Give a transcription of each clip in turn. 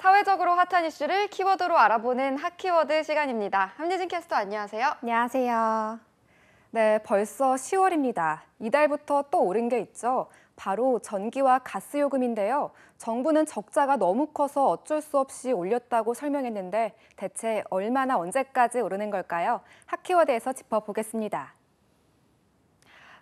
사회적으로 핫한 이슈를 키워드로 알아보는 핫키워드 시간입니다. 함예진 캐스터 안녕하세요. 안녕하세요. 네, 벌써 10월입니다. 이달부터 또 오른 게 있죠. 바로 전기와 가스 요금인데요. 정부는 적자가 너무 커서 어쩔 수 없이 올렸다고 설명했는데 대체 얼마나 언제까지 오르는 걸까요? 핫키워드에서 짚어보겠습니다.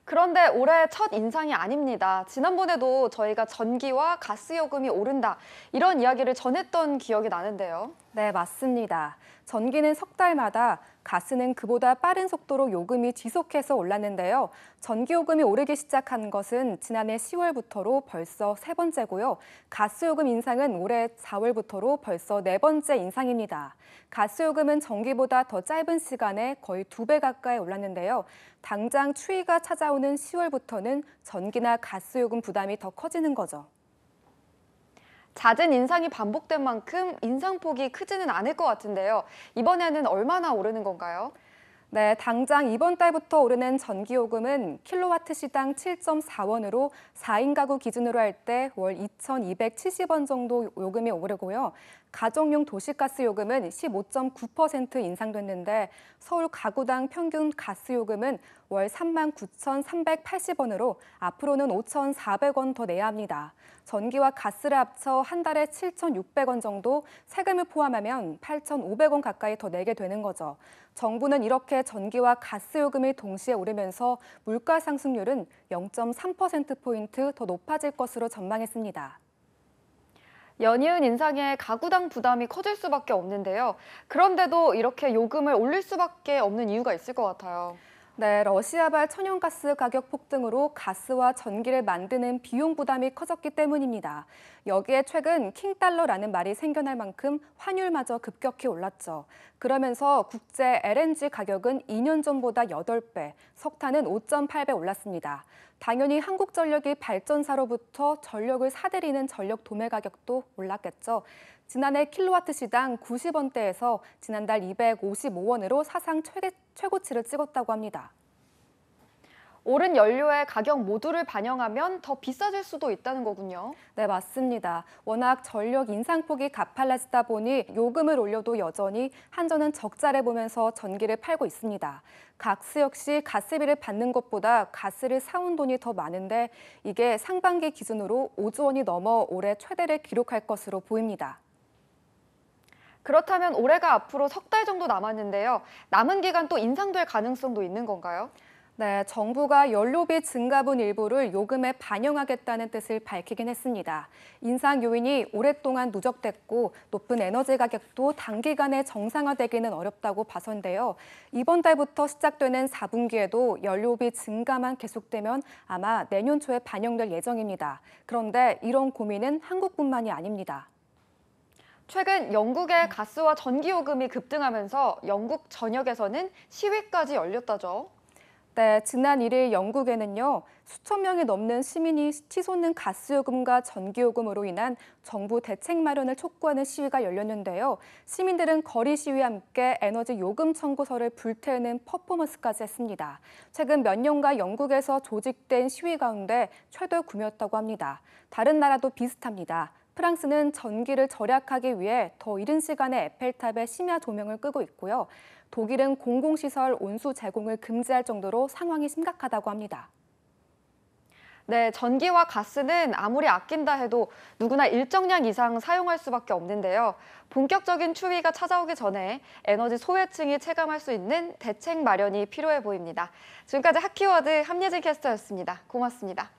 그런데 올해 첫 인상이 아닙니다. 지난번에도 저희가 전기와 가스 요금이 오른다 이런 이야기를 전했던 기억이 나는데요. 네, 맞습니다. 전기는 석 달마다, 가스는 그보다 빠른 속도로 요금이 지속해서 올랐는데요. 전기요금이 오르기 시작한 것은 지난해 10월부터로 벌써 세 번째고요. 가스요금 인상은 올해 4월부터로 벌써 네 번째 인상입니다. 가스요금은 전기보다 더 짧은 시간에 거의 두 배 가까이 올랐는데요. 당장 추위가 찾아오는 10월부터는 전기나 가스요금 부담이 더 커지는 거죠. 잦은 인상이 반복된 만큼 인상폭이 크지는 않을 것 같은데요. 이번에는 얼마나 오르는 건가요? 네, 당장 이번 달부터 오르는 전기요금은 킬로와트 시당 7.4원으로 4인 가구 기준으로 할 때 월 2,270원 정도 요금이 오르고요. 가정용 도시가스 요금은 15.9% 인상됐는데 서울 가구당 평균 가스 요금은 월 39,380원으로 앞으로는 5,400원 더 내야 합니다. 전기와 가스를 합쳐 한 달에 7,600원 정도 세금을 포함하면 8,500원 가까이 더 내게 되는 거죠. 정부는 이렇게 전체 전기와 가스 요금이 동시에 오르면서 물가 상승률은 0.3%포인트 더 높아질 것으로 전망했습니다. 연이은 인상에 가구당 부담이 커질 수밖에 없는데요. 그런데도 이렇게 요금을 올릴 수밖에 없는 이유가 있을 것 같아요. 네, 러시아발 천연가스 가격 폭등으로 가스와 전기를 만드는 비용 부담이 커졌기 때문입니다. 여기에 최근 킹달러라는 말이 생겨날 만큼 환율마저 급격히 올랐죠. 그러면서 국제 LNG 가격은 2년 전보다 8배, 석탄은 5.8배 올랐습니다. 당연히 한국전력이 발전사로부터 전력을 사들이는 전력 도매 가격도 올랐겠죠. 지난해 킬로와트 시당 90원대에서 지난달 255원으로 사상 최대, 최고치를 찍었다고 합니다. 오른 연료의 가격 모두를 반영하면 더 비싸질 수도 있다는 거군요. 네, 맞습니다. 워낙 전력 인상폭이 가팔라지다 보니 요금을 올려도 여전히 한전은 적자를 보면서 전기를 팔고 있습니다. 각스 역시 가스비를 받는 것보다 가스를 사온 돈이 더 많은데 이게 상반기 기준으로 5조 원이 넘어 올해 최대를 기록할 것으로 보입니다. 그렇다면 올해가 앞으로 석 달 정도 남았는데요. 남은 기간 또 인상될 가능성도 있는 건가요? 네, 정부가 연료비 증가분 일부를 요금에 반영하겠다는 뜻을 밝히긴 했습니다. 인상 요인이 오랫동안 누적됐고 높은 에너지 가격도 단기간에 정상화되기는 어렵다고 봐선데요. 이번 달부터 시작되는 4분기에도 연료비 증가만 계속되면 아마 내년 초에 반영될 예정입니다. 그런데 이런 고민은 한국뿐만이 아닙니다. 최근 영국의 가스와 전기 요금이 급등하면서 영국 전역에서는 시위까지 열렸다죠. 네, 지난 1일 영국에는요, 수천 명이 넘는 시민이 치솟는 가스요금과 전기요금으로 인한 정부 대책 마련을 촉구하는 시위가 열렸는데요. 시민들은 거리 시위와 함께 에너지 요금 청구서를 불태우는 퍼포먼스까지 했습니다. 최근 몇 년간 영국에서 조직된 시위 가운데 최대 구매였다고 합니다. 다른 나라도 비슷합니다. 프랑스는 전기를 절약하기 위해 더 이른 시간에 에펠탑의 심야 조명을 끄고 있고요. 독일은 공공시설 온수 제공을 금지할 정도로 상황이 심각하다고 합니다. 네, 전기와 가스는 아무리 아낀다 해도 누구나 일정량 이상 사용할 수밖에 없는데요. 본격적인 추위가 찾아오기 전에 에너지 소외층이 체감할 수 있는 대책 마련이 필요해 보입니다. 지금까지 하키워드 함예진 캐스터였습니다. 고맙습니다.